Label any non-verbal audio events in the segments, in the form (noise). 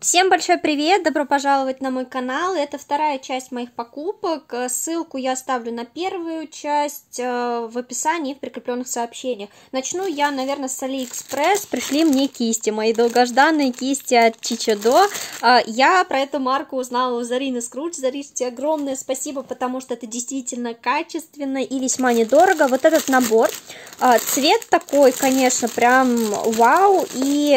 Всем большой привет, добро пожаловать на мой канал, это вторая часть моих покупок, э, ссылку я оставлю на первую часть э, в описании в прикрепленных сообщениях. Начну я, наверное, с AliExpress. пришли мне кисти, мои долгожданные кисти от Чичадо, э, я про эту марку узнала у Зарины Скрудж, Зариш, тебе огромное спасибо, потому что это действительно качественно и весьма недорого, вот этот набор, цвет такой, конечно, прям вау, и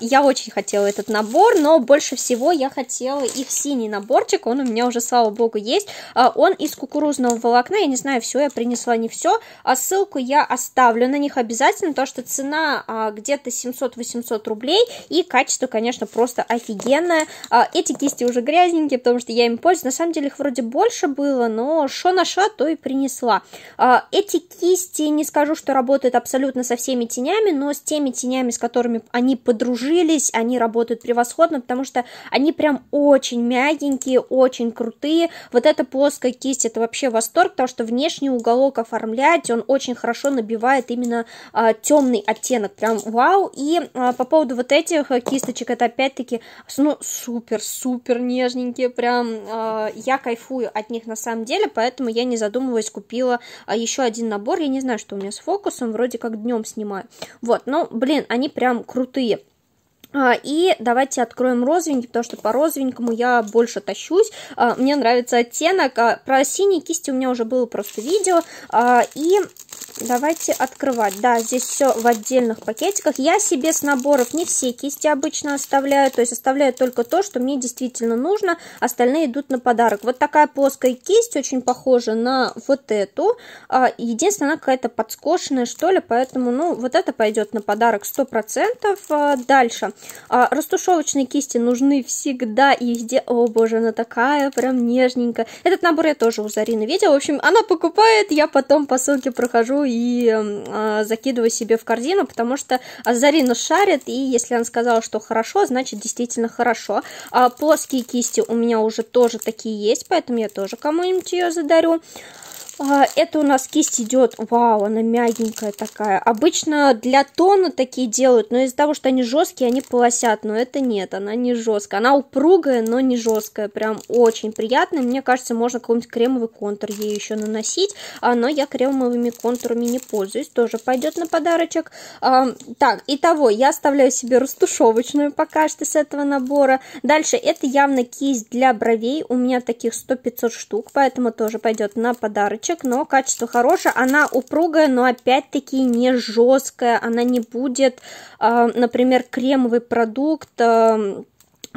я очень хотела этот набор, но больше всего я хотела их синий наборчик, он у меня уже, слава богу, есть. А, он из кукурузного волокна, я не знаю, все я принесла, не все. А ссылку я оставлю на них обязательно, то что цена а, где-то 700-800 рублей, и качество, конечно, просто офигенное. А, эти кисти уже грязненькие, потому что я им пользуюсь. На самом деле их вроде больше было, но что нашла, то и принесла. Эти кисти, не скажу, что работают абсолютно со всеми тенями, но с теми тенями, с которыми они подружились, они работают превосходно, потому потому что они прям очень мягенькие, очень крутые. Вот эта плоская кисть, это вообще восторг, потому что внешний уголок оформлять, он очень хорошо набивает именно а, темный оттенок, прям вау. И а, по поводу вот этих э, кисточек, это опять-таки, ну, супер-супер нежненькие, прям а, я кайфую от них на самом деле, поэтому я не задумываясь купила а, еще один набор, я не знаю, что у меня с фокусом, вроде как днем снимаю. Вот, ну, блин, они прям крутые. А, и давайте откроем розовенький, потому что по розовенькому я больше тащусь. А, мне нравится оттенок. А, про синие кисти у меня уже было просто видео. И Давайте открывать. Да, здесь все в отдельных пакетиках. Я себе с наборов не все кисти обычно оставляю. То есть оставляю только то, что мне действительно нужно. Остальные идут на подарок. Вот такая плоская кисть, очень похожа на вот эту. А, единственное, она какая-то подскошенная, что ли. Поэтому, ну, вот это пойдет на подарок 100%. А, дальше. А, Растушевочные кисти нужны всегда и везде. О, боже, она такая прям нежненькая. Этот набор я тоже у Зарины видела. В общем, она покупает, я потом по ссылке прохожу и э, а, закидывай себе в корзину, потому что Зарина шарит, и если она сказала, что хорошо, значит действительно хорошо. А плоские кисти у меня уже тоже такие есть, поэтому я тоже кому-нибудь ее задарю. А, это у нас кисть идет, вау, она мягенькая такая. Обычно для тона такие делают, но из-за того, что они жесткие, они полосят. Но это нет, она не жесткая. Она упругая, но не жесткая. Прям очень приятная. Мне кажется, можно какой-нибудь кремовый контур ей еще наносить. А, но я кремовыми контурами не пользуюсь. Тоже пойдет на подарочек. А, так, итого, я оставляю себе растушевочную пока что с этого набора. Дальше, это явно кисть для бровей. У меня таких 100-500 штук, поэтому тоже пойдет на подарочек цветочек, но качество хорошее. Она упругая, но опять-таки не жесткая. Она не будет, а, например, кремовый продукт а,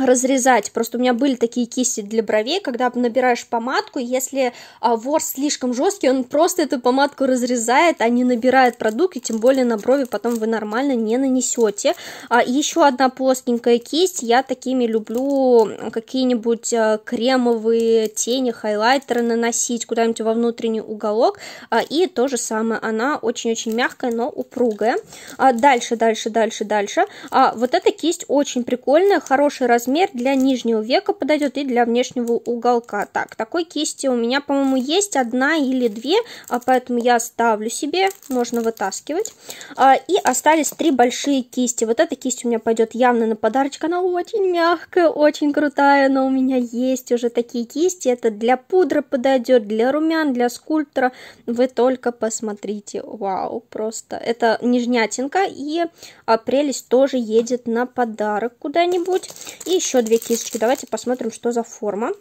разрезать. Просто у меня были такие кисти для бровей, когда набираешь помадку, если а, ворс слишком жесткий, он просто эту помадку разрезает, а не набирает продукты, тем более на брови потом вы нормально не нанесете. А, еще одна плоскенькая кисть, я такими люблю какие-нибудь а, кремовые тени, хайлайтеры наносить куда-нибудь во внутренний уголок, а, и то же самое, она очень-очень мягкая, но упругая. А, дальше, дальше, дальше, дальше. А, вот эта кисть очень прикольная, хороший раз размер для нижнего века подойдет и для внешнего уголка. Так, такой кисти у меня, по-моему, есть одна или две, а поэтому я оставлю себе, можно вытаскивать. А, и остались три большие кисти. Вот эта кисть у меня пойдет явно на подарочек, она очень мягкая, очень крутая, но у меня есть уже такие кисти. Это для пудры подойдет, для румян, для скульптора. Вы только посмотрите, вау, просто. Это нижнятинка и прелесть тоже едет на подарок куда-нибудь. И еще две кисточки. Давайте посмотрим, что за форма.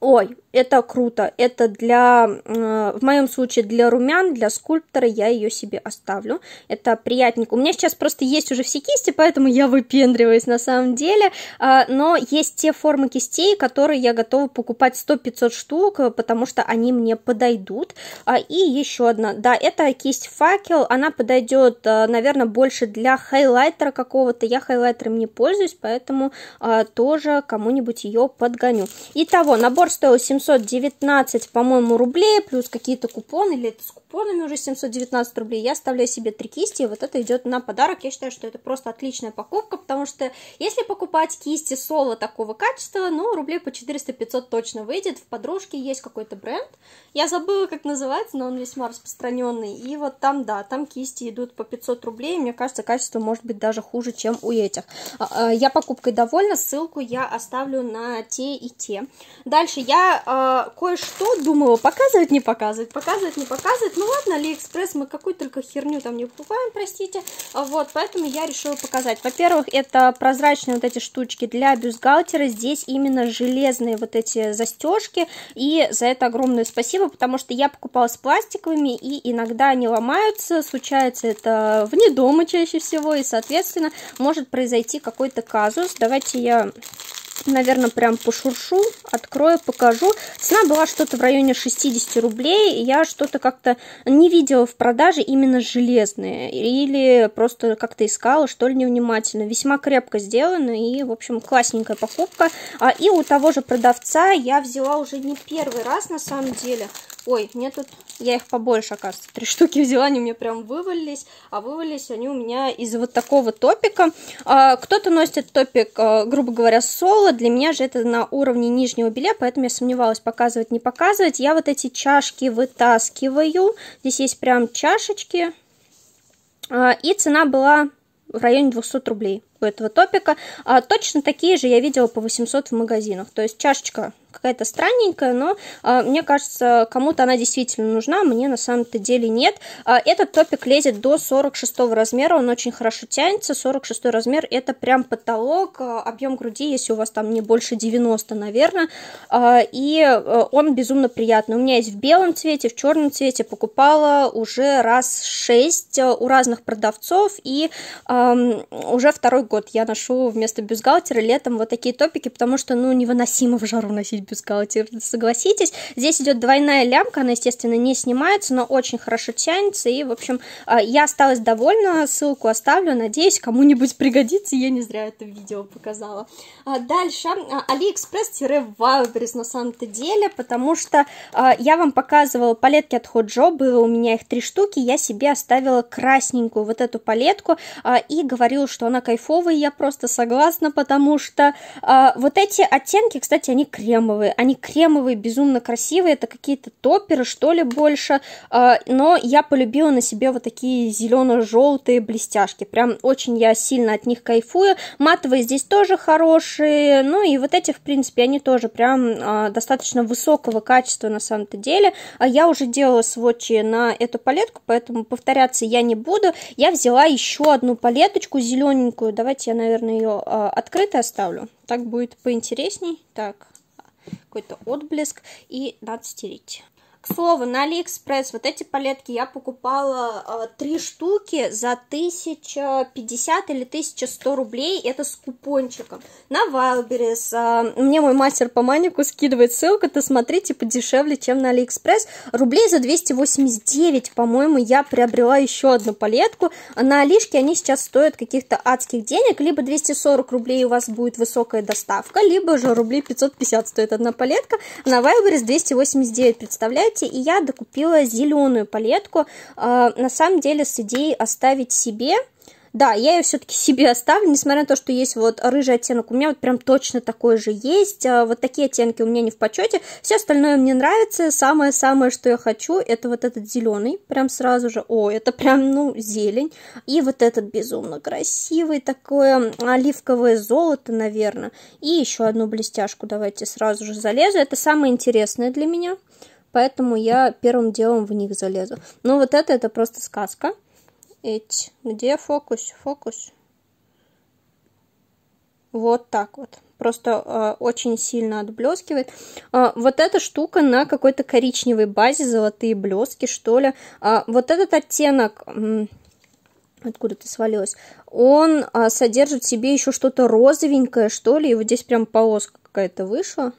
Ой, это круто. Это для, э, в моем случае, для румян, для скульптора я ее себе оставлю. Это приятненько. У меня сейчас просто есть уже все кисти, поэтому я выпендриваюсь на самом деле. А, но есть те формы кистей, которые я готова покупать 100-500 штук, э, потому что они мне подойдут. А, и еще одна. Да, это кисть факел. Она подойдет, э, наверное, больше для хайлайтера какого-то. Я хайлайтером не пользуюсь, поэтому а, тоже кому-нибудь ее подгоню. Итого, набор стоил 700 719, по-моему, рублей, плюс какие-то купоны или по номеру 719 рублей я оставляю себе три кисти, и вот это идет на подарок. Я считаю, что это просто отличная покупка, потому что если покупать кисти соло такого качества, ну, рублей по 400-500 точно выйдет. В подружке есть какой-то бренд, я забыла, как называется, но он весьма распространенный. И вот там, да, там кисти идут по 500 рублей, и мне кажется, качество может быть даже хуже, чем у этих. А, а, я покупкой довольна, ссылку я оставлю на те и те. Дальше я а, кое-что думала показывать, не показывать, показывать, не показывать, ну ладно, Алиэкспресс, мы какую только херню там не покупаем, простите. А вот, поэтому я решила показать. Во-первых, это прозрачные вот эти штучки для бюстгальтера. Здесь именно железные вот эти застежки. И за это огромное спасибо, потому что я покупала с пластиковыми, и иногда они ломаются. Случается это вне дома чаще всего, и, соответственно, может произойти какой-то казус. Давайте я наверное, прям пошуршу, открою, покажу. Цена была что-то в районе 60 рублей. Я что-то как-то не видела в продаже именно железные. Или просто как-то искала, что ли, невнимательно. Весьма крепко сделано и, в общем, классненькая покупка. А, и у того же продавца я взяла уже не первый раз, на самом деле. Ой, мне тут... Я их побольше, кажется, три (laughs) штуки взяла, они у меня прям вывалились. А вывалились они у меня из вот такого топика. А, кто-то носит топик, а, грубо говоря, соло. Для меня же это на уровне нижнего белья, поэтому я сомневалась, показывать, не показывать. Я вот эти чашки вытаскиваю. Здесь есть прям чашечки. А, и цена была в районе 200 рублей у этого топика. А точно такие же я видела по 800 в магазинах. То есть чашечка какая-то странненькая, но э, мне кажется, кому-то она действительно нужна, а мне на самом-то деле нет. Э, этот топик лезет до 46 размера, он очень хорошо тянется, 46 размер это прям потолок, э, объем груди, если у вас там не больше 90, наверное, э, и э, он безумно приятный. У меня есть в белом цвете, в черном цвете, покупала уже раз 6 э, у разных продавцов, и э, уже второй год я ношу вместо бюстгальтера летом вот такие топики, потому что, ну, невыносимо в жару носить носить бюстгальтер, согласитесь. Здесь идет двойная лямка, она, естественно, не снимается, но очень хорошо тянется. И, в общем, а, я осталась довольна, ссылку оставлю, надеюсь, кому-нибудь пригодится, я не зря это видео показала. А, дальше, Aliexpress а, вайлберис на самом-то деле, потому что я вам показывала палетки от Ходжо, было у меня их три штуки, я себе оставила красненькую вот эту палетку и говорила, что она кайфовая, я просто согласна, потому что вот эти оттенки, кстати, они крем кремовые. Они кремовые, безумно красивые. Это какие-то топеры, что ли, больше. А, но я полюбила на себе вот такие зелено-желтые блестяшки. Прям очень я сильно от них кайфую. Матовые здесь тоже хорошие. Ну и вот эти, в принципе, они тоже прям а, достаточно высокого качества на самом-то деле. а Я уже делала сводчи на эту палетку, поэтому повторяться я не буду. Я взяла еще одну палеточку зелененькую. Давайте я, наверное, ее а, открытой оставлю. Так будет поинтересней. Так, какой-то отблеск и надо стереть. К слову, на Алиэкспресс вот эти палетки я покупала э, три э, штуки за 1050 или 1100 рублей, это с купончиком. На Wildberries э, мне мой мастер по манику скидывает ссылку, это смотрите, подешевле, чем на Алиэкспресс. Рублей за 289, по-моему, я приобрела еще одну палетку. На Алишке они сейчас стоят каких-то адских денег, либо 240 рублей у вас будет высокая доставка, либо же рублей 550 стоит одна палетка. На Wildberries 289, представляете? сайте, и я докупила зеленую палетку, э, на самом деле с идеей оставить себе, да, я ее все-таки себе оставлю, несмотря на то, что есть вот рыжий оттенок. У меня вот прям точно такой же есть. Э, вот такие оттенки у меня не в почете. Все остальное мне нравится. Самое-самое, что я хочу, это вот этот зеленый. Прям сразу же. О, это прям, ну, зелень. И вот этот безумно красивый, такое оливковое золото, наверное. И еще одну блестяшку давайте сразу же залезу. Это самое интересное для меня поэтому я первым делом в них залезу. Ну, вот это, это просто сказка. Эти, где фокус, фокус? Вот так вот. Просто э, очень сильно отблескивает. Э, вот эта штука на какой-то коричневой базе, золотые блески, что ли. Э, вот этот оттенок, откуда ты свалилась, он э, содержит в себе еще что-то розовенькое, что ли. И вот здесь прям полоска какая-то вышла.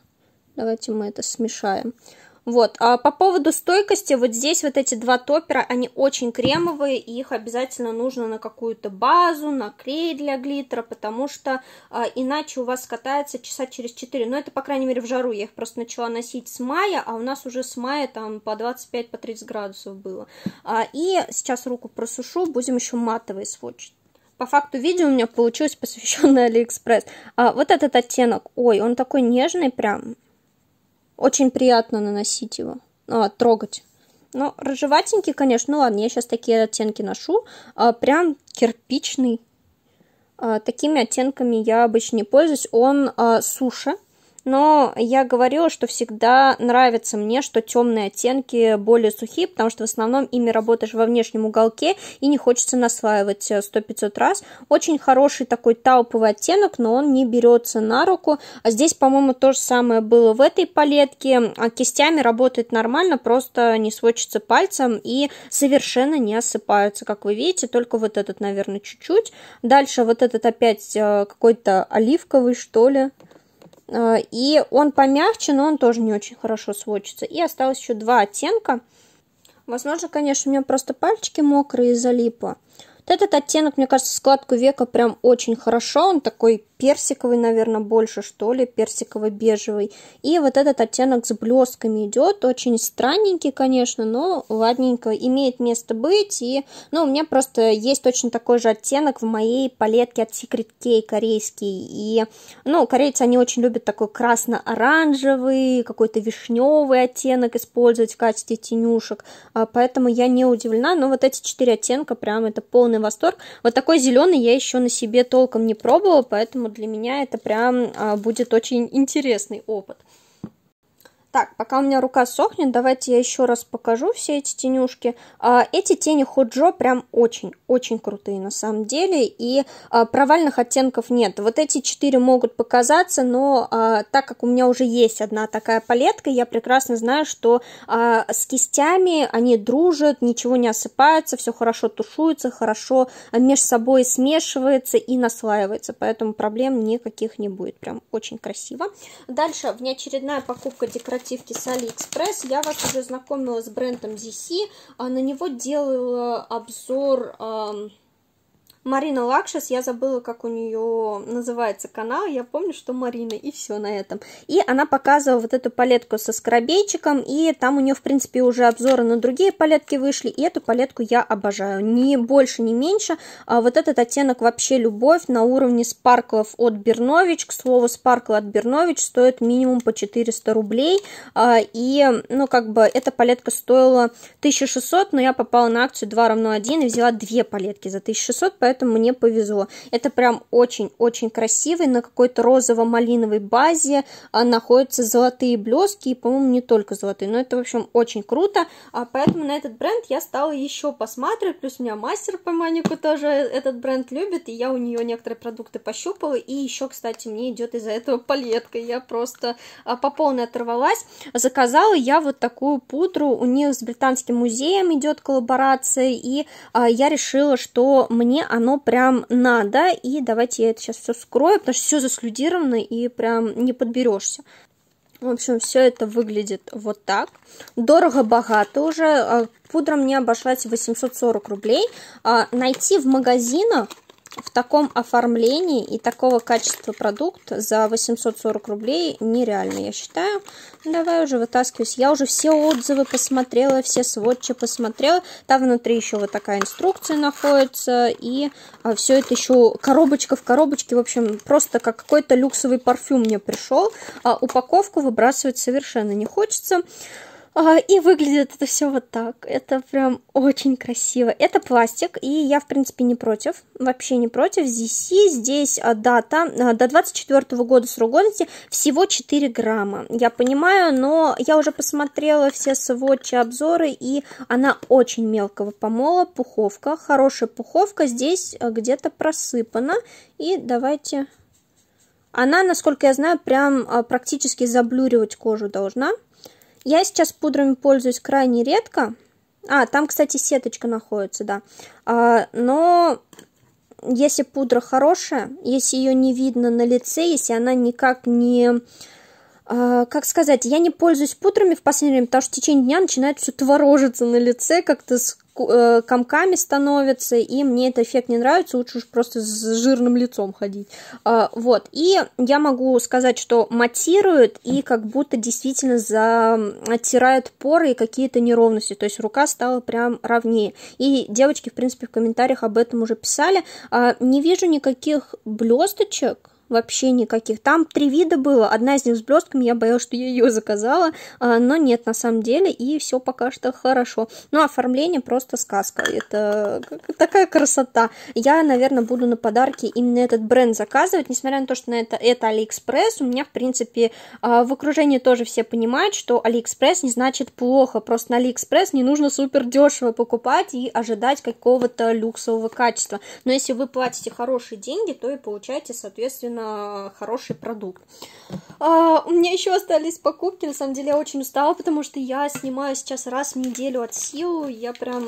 Давайте мы это смешаем. Вот, а по поводу стойкости, вот здесь вот эти два топера, они очень кремовые, и их обязательно нужно на какую-то базу, на клей для глиттера, потому что а, иначе у вас катается часа через 4, но ну, это, по крайней мере, в жару, я их просто начала носить с мая, а у нас уже с мая там по 25-30 по 30 градусов было. А, и сейчас руку просушу, будем еще матовые сводчить по факту видео у меня получилось посвященное (laughs) Алиэкспресс. А, вот этот оттенок, ой, он такой нежный прям, очень приятно наносить его, ну, а, трогать. Но ну, рыжеватенький, конечно, ну ладно, я сейчас такие оттенки ношу. А, прям кирпичный. А, такими оттенками я обычно не пользуюсь. Он а, суше, но я говорила, что всегда нравится мне, что темные оттенки более сухие, потому что в основном ими работаешь во внешнем уголке и не хочется наслаивать 100-500 э, раз. Очень хороший такой тауповый оттенок, но он не берется на руку. А здесь, по-моему, то же самое было в этой палетке. А кистями работает нормально, просто не сводится пальцем и совершенно не осыпаются, как вы видите, только вот этот, наверное, чуть-чуть. Дальше вот этот опять э, какой-то оливковый, что ли. Э, и он помягче, но он тоже не очень хорошо сводится. И осталось еще два оттенка. Возможно, конечно, у меня просто пальчики мокрые из-за этот оттенок, мне кажется, складку века прям очень хорошо. Он такой персиковый, наверное, больше, что ли, персиково-бежевый. И вот этот оттенок с блестками идет, очень странненький, конечно, но ладненько, имеет место быть. И, ну, у меня просто есть точно такой же оттенок в моей палетке от Secret K корейский. И, ну, корейцы, они очень любят такой красно-оранжевый, какой-то вишневый оттенок использовать в качестве тенюшек. А, поэтому я не удивлена, но вот эти четыре оттенка прям это полный абсолютный восторг. Вот такой зеленый я еще на себе толком не пробовала, поэтому для меня это прям а, будет очень интересный опыт. Так, пока у меня рука сохнет, давайте я еще раз покажу все эти тенюшки. А, эти тени Ходжо прям очень-очень крутые на самом деле, и а, провальных оттенков нет. Вот эти четыре могут показаться, но а, так как у меня уже есть одна такая палетка, я прекрасно знаю, что с кистями они дружат, ничего не осыпается, все хорошо тушуется, хорошо между собой смешивается и наслаивается, поэтому проблем никаких не будет. Прям очень красиво. Дальше у очередная покупка декоративных корпоративке с Алиэкспресс. Я вас уже знакомила с брендом ZC. А на него делала обзор Марина Лакшес, я забыла, как у нее называется канал, я помню, что Марина, и все на этом. И она показывала вот эту палетку со скрабейчиком, и там у нее, в принципе, уже обзоры на другие палетки вышли, и эту палетку я обожаю, ни больше, ни меньше. А вот этот оттенок вообще любовь на уровне спарклов от Бернович, к слову, спаркл от Бернович стоит минимум по 400 рублей, а, и, ну, как бы, эта палетка стоила 1600, но я попала на акцию 2 равно 1 и взяла две палетки за 1600, поэтому поэтому мне повезло. Это прям очень-очень красивый, на какой-то розово-малиновой базе а, находятся золотые блески, и, по-моему, не только золотые, но это, в общем, очень круто, а, поэтому на этот бренд я стала еще посматривать, плюс у меня мастер по манику тоже этот бренд любит, и я у нее некоторые продукты пощупала, и еще, кстати, мне идет из-за этого палетка, я просто а, по полной оторвалась, заказала я вот такую пудру, у нее с британским музеем идет коллаборация, и а, я решила, что мне она оно прям надо, и давайте я это сейчас все скрою, потому что все заслюдировано и прям не подберешься. В общем, все это выглядит вот так. Дорого-богато уже. А, пудра мне обошлась 840 рублей. А, найти в магазинах в таком оформлении и такого качества продукт за 840 рублей нереально, я считаю. Давай уже вытаскиваюсь. Я уже все отзывы посмотрела, все сводчи посмотрела. Там внутри еще вот такая инструкция находится. И а, все это еще коробочка в коробочке. В общем, просто как какой-то люксовый парфюм мне пришел. А упаковку выбрасывать совершенно не хочется. А, и выглядит это все вот так. Это прям очень красиво. Это пластик, и я, в принципе, не против. Вообще не против. ZC здесь а, дата а, до 24 года срок годности всего 4 грамма. Я понимаю, но я уже посмотрела все сводчи, обзоры, и она очень мелкого помола, пуховка. Хорошая пуховка здесь где-то просыпана. И давайте... Она, насколько я знаю, прям практически заблюривать кожу должна. Я сейчас пудрами пользуюсь крайне редко. А, там, кстати, сеточка находится, да. А, но если пудра хорошая, если ее не видно на лице, если она никак не... А, как сказать, я не пользуюсь пудрами в последнее время, потому что в течение дня начинает все творожиться на лице, как-то Э, комками становятся, и мне этот эффект не нравится, лучше уж просто с жирным лицом ходить. А, вот, и я могу сказать, что матируют и как будто действительно затирают поры и какие-то неровности, то есть рука стала прям ровнее. И девочки, в принципе, в комментариях об этом уже писали. А, не вижу никаких блесточек, вообще никаких. Там три вида было, одна из них с блестками, я боялась, что я ее заказала, а, но нет, на самом деле, и все пока что хорошо. Ну, оформление просто сказка, это э, такая красота. Я, наверное, буду на подарки именно этот бренд заказывать, несмотря на то, что на это, это Алиэкспресс, у меня, в принципе, а, в окружении тоже все понимают, что Алиэкспресс не значит плохо, просто на Алиэкспресс не нужно супер дешево покупать и ожидать какого-то люксового качества. Но если вы платите хорошие деньги, то и получаете, соответственно, действительно хороший продукт. А, у меня еще остались покупки, на самом деле я очень устала, потому что я снимаю сейчас раз в неделю от силы, я прям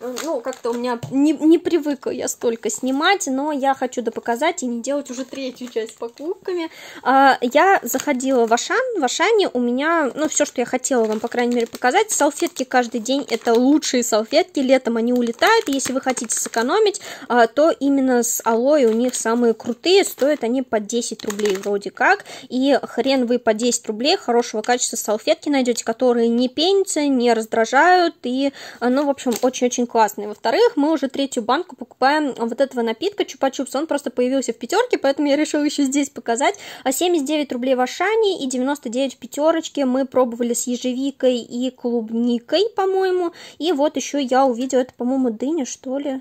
ну, как-то у меня не, не привыкла я столько снимать, но я хочу допоказать и не делать уже третью часть с покупками. А, я заходила в Ашан, в Ашане у меня, ну, все, что я хотела вам, по крайней мере, показать. Салфетки каждый день, это лучшие салфетки, летом они улетают, если вы хотите сэкономить, а, то именно с алоэ у них самые крутые, стоят они по 10 рублей вроде как, и хрен вы по 10 рублей хорошего качества салфетки найдете, которые не пенятся, не раздражают, и, ну, в общем, очень-очень классный. Во-вторых, мы уже третью банку покупаем вот этого напитка Чупа-Чупс. Он просто появился в пятерке, поэтому я решила еще здесь показать. 79 а рублей в Ашане и 99 в пятерочке. Мы пробовали с ежевикой и клубникой, по-моему. И вот еще я увидела, это, по-моему, дыня, что ли?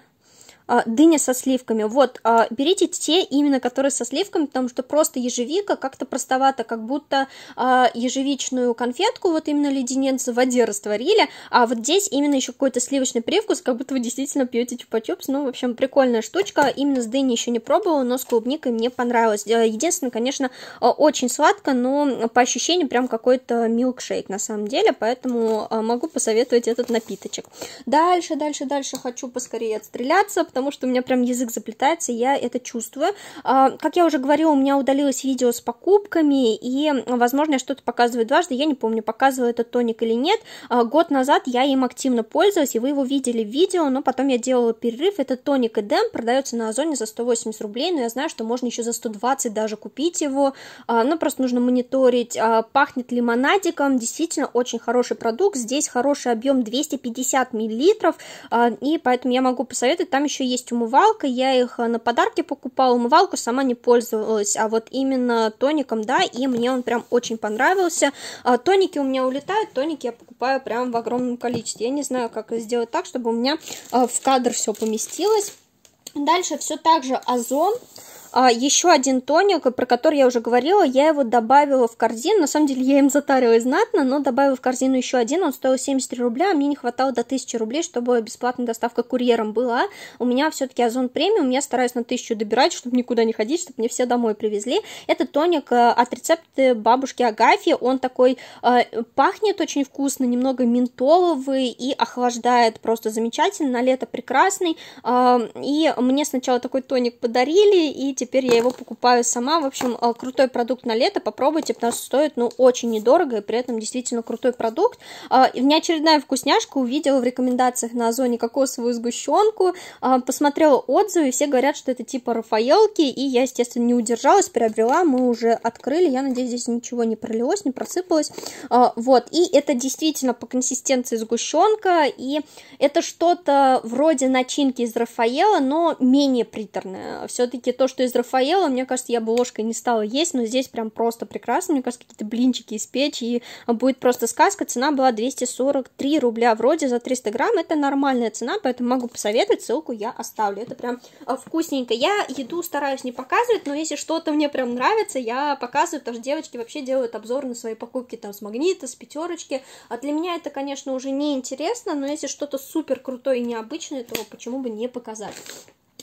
А, дыня со сливками. Вот, а, берите те именно, которые со сливками, потому что просто ежевика как-то простовато, как будто а, ежевичную конфетку, вот именно леденец в воде растворили, а вот здесь именно еще какой-то сливочный привкус, как будто вы действительно пьете чупа-чупс. Типа ну, в общем, прикольная штучка. Именно с дыней еще не пробовала, но с клубникой мне понравилось. Э, единственное, конечно, э, очень сладко, но по ощущениям прям какой-то милкшейк на самом деле, поэтому э, могу посоветовать этот напиточек. Дальше, дальше, дальше хочу поскорее отстреляться, потому потому что у меня прям язык заплетается, я это чувствую. А, как я уже говорила, у меня удалилось видео с покупками, и, возможно, я что-то показываю дважды, я не помню, показываю этот тоник или нет. А, год назад я им активно пользовалась, и вы его видели в видео, но потом я делала перерыв. Этот тоник Эдем продается на Озоне за 180 рублей, но я знаю, что можно еще за 120 даже купить его, а, но ну, просто нужно мониторить, пахнет лимонадиком, действительно очень хороший продукт, здесь хороший объем 250 миллилитров, и поэтому я могу посоветовать, там еще есть умывалка, я их э, на подарки покупала, умывалку сама не пользовалась, а вот именно тоником, да, и мне он прям очень понравился. А, тоники у меня улетают, тоники я покупаю прям в огромном количестве. Я не знаю, как сделать так, чтобы у меня а, в кадр все поместилось. Дальше все так же Озон. А, еще один тоник, про который я уже говорила, я его добавила в корзину. На самом деле я им затарилась знатно, но добавила в корзину еще один. Он стоил 73 рубля, а мне не хватало до 1000 рублей, чтобы бесплатная доставка курьером была. У меня все-таки Озон премиум, я стараюсь на 1000 добирать, чтобы никуда не ходить, чтобы мне все домой привезли. Это тоник э, от рецепта бабушки Агафьи. Он такой э, пахнет очень вкусно, немного ментоловый и охлаждает просто замечательно. На лето прекрасный. Э, и мне сначала такой тоник подарили, и теперь я его покупаю сама. В общем, э, крутой продукт на лето, попробуйте, потому что стоит, ну, очень недорого, и при этом действительно крутой продукт. А, и внеочередная вкусняшка увидела в рекомендациях на Озоне кокосовую сгущенку, а, посмотрела отзывы, и все говорят, что это типа Рафаэлки, и я, естественно, не удержалась, приобрела, мы уже открыли, я надеюсь, здесь ничего не пролилось, не просыпалось, а, вот, и это действительно по консистенции сгущенка, и это что-то вроде начинки из Рафаэла, но менее приторное, все-таки то, что из из Рафаэла, мне кажется, я бы ложкой не стала есть, но здесь прям просто прекрасно. Мне кажется, какие-то блинчики испечь, и будет просто сказка. Цена была 243 рубля вроде за 300 грамм. Это нормальная цена, поэтому могу посоветовать. Ссылку я оставлю. Это прям а, вкусненько. Я еду стараюсь не показывать, но если что-то мне прям нравится, я показываю, потому что девочки вообще делают обзор на свои покупки там с магнита, с пятерочки. А для меня это, конечно, уже не интересно, но если что-то супер крутое и необычное, то почему бы не показать?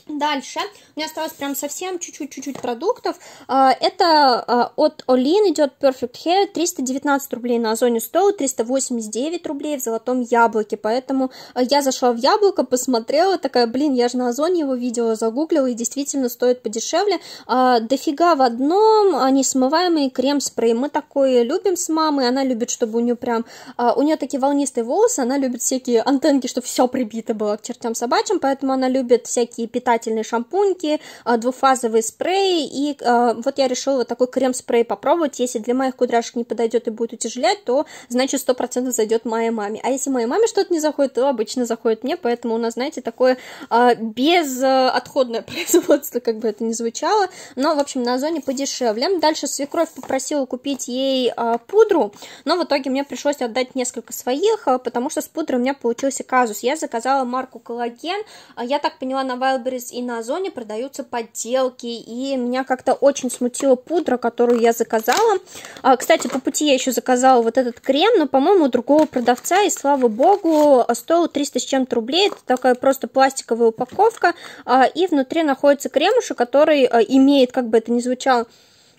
Дальше у меня осталось прям совсем чуть-чуть-чуть продуктов. А, это а, от Олин идет Perfect Hair, 319 рублей на Озоне 100 389 рублей в Золотом Яблоке. Поэтому а, я зашла в Яблоко, посмотрела, такая, блин, я же на Озоне его видела загуглила, и действительно стоит подешевле. Дофига в одном, несмываемый крем-спрей. Мы такое любим с мамой, она любит, чтобы у нее прям, у нее такие волнистые волосы, она любит всякие антенки, чтобы все прибито было к чертям собачьим, поэтому она любит всякие питательные питательные шампуньки, а, двухфазовые спреи, и а, вот я решила вот такой крем-спрей попробовать, если для моих кудряшек не подойдет и будет утяжелять, то значит 100% зайдет моей маме, а если моей маме что-то не заходит, то обычно заходит мне, поэтому у нас, знаете, такое а, безотходное (laughs) производство, как бы это ни звучало, но, в общем, на зоне подешевле. Дальше свекровь попросила купить ей пудру, но в итоге мне пришлось отдать несколько своих, потому что с пудрой у меня получился казус. Я заказала марку коллаген, я так поняла, на Wildberries есть и на Озоне продаются подделки, и меня как-то очень смутила пудра, которую я заказала. А, кстати, по пути я еще заказала вот этот крем, но, по-моему, у другого продавца, и слава богу, стоил 300 с чем-то рублей, это такая просто пластиковая упаковка, а, и внутри находится кремушек, который а, имеет, как бы это ни звучало,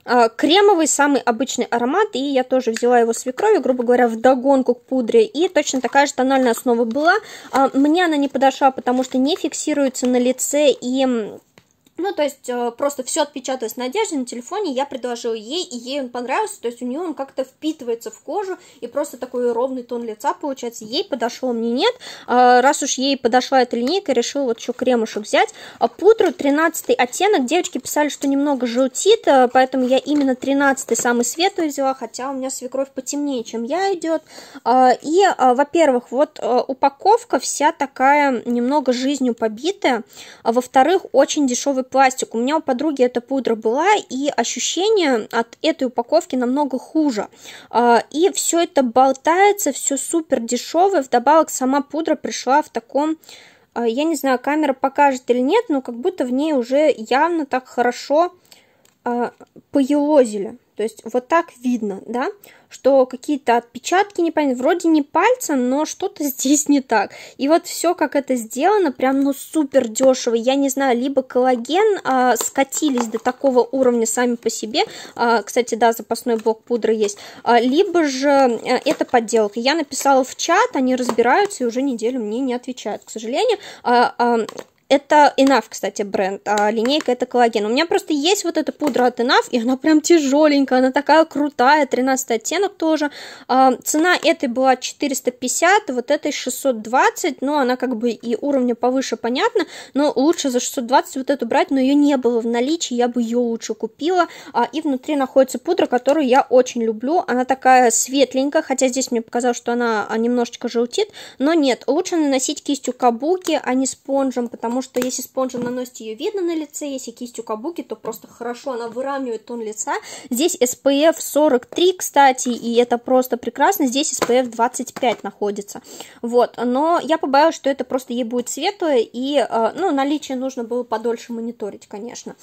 а, кремовый, самый обычный аромат, и я тоже взяла его свекрови, грубо говоря, в догонку к пудре, и точно такая же тональная основа была. А, мне она не подошла, потому что не фиксируется на лице, и ну, то есть э, просто все отпечаталось Надежде на телефоне, я предложила ей, и ей он понравился, то есть у нее он как-то впитывается в кожу, и просто такой ровный тон лица получается. Ей подошло, мне нет. А, раз уж ей подошла эта линейка, решила вот еще кремушек взять. А пудру 13 оттенок, девочки писали, что немного желтит, э, поэтому я именно 13 самый светлый взяла, хотя у меня свекровь потемнее, чем я идет. А, и, во-первых, вот э, упаковка вся такая немного жизнью побитая, во-вторых, очень дешевый пластик. У меня у подруги эта пудра была, и ощущение от этой упаковки намного хуже. А, и все это болтается, все супер дешевое. Вдобавок сама пудра пришла в таком а, я не знаю, камера покажет или нет, но как будто в ней уже явно так хорошо а, поелозили. То есть вот так видно, да что какие-то отпечатки непонятные, вроде не пальца, но что-то (laughs) здесь не так. И вот все, как это сделано, прям, ну, супер дешево. Я не знаю, либо коллаген а, скатились до такого уровня сами по себе, а, кстати, да, запасной блок пудры есть, а, либо же а, это подделка. Я написала в чат, они разбираются и уже неделю мне не отвечают, к сожалению. А, а, это Enough, кстати, бренд, а линейка это коллаген. У меня просто есть вот эта пудра от Enough, и она прям тяжеленькая, она такая крутая, 13 оттенок тоже. А, цена этой была 450, вот этой 620, но она как бы и уровня повыше, понятно, но лучше за 620 вот эту брать, но ее не было в наличии, я бы ее лучше купила. А, и внутри находится пудра, которую я очень люблю, она такая светленькая, хотя здесь мне показалось, что она а, немножечко желтит, но нет, лучше наносить кистью кабуки, а не спонжем, потому потому что если спонжем наносите, ее видно на лице, если кистью кабуки, то просто хорошо, она выравнивает тон лица. Здесь SPF 43, кстати, и это просто прекрасно, здесь SPF 25 находится, вот, но я побоялась, что это просто ей будет светлое, и, э, ну, наличие нужно было подольше мониторить, конечно.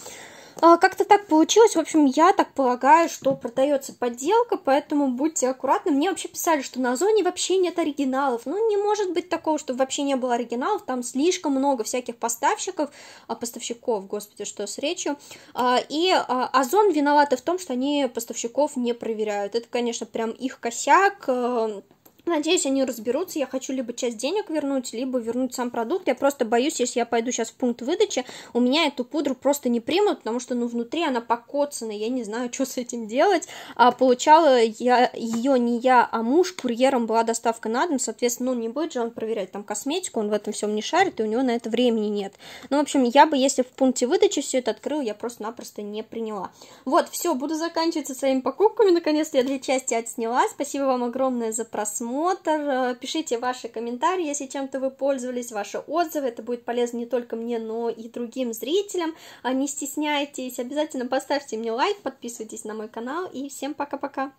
А, как-то так получилось. В общем, я так полагаю, что продается подделка, поэтому будьте аккуратны. Мне вообще писали, что на Озоне вообще нет оригиналов. Ну, не может быть такого, чтобы вообще не было оригиналов. Там слишком много всяких поставщиков, а, поставщиков, господи, что с речью. А, и Озон виноваты в том, что они поставщиков не проверяют. Это, конечно, прям их косяк э, Надеюсь, они разберутся. Я хочу либо часть денег вернуть, либо вернуть сам продукт. Я просто боюсь, если я пойду сейчас в пункт выдачи, у меня эту пудру просто не примут, потому что, ну, внутри она покоцана, я не знаю, (laughs) что с этим делать. А получала я ее не я, а муж. Курьером была доставка на дом, соответственно, ну, не будет же он проверять там косметику, он в этом всем не шарит, и у него на это времени нет. Ну, в общем, я бы, если в пункте выдачи все это открыл, я просто-напросто не приняла. Вот, все, буду заканчивать со своими покупками. Наконец-то я две части отсняла. Спасибо вам огромное за просмотр просмотр, э, пишите ваши комментарии, если чем-то вы пользовались, ваши отзывы, это будет полезно не только мне, но и другим зрителям, а не стесняйтесь, обязательно поставьте мне лайк, подписывайтесь на мой канал, и всем пока-пока!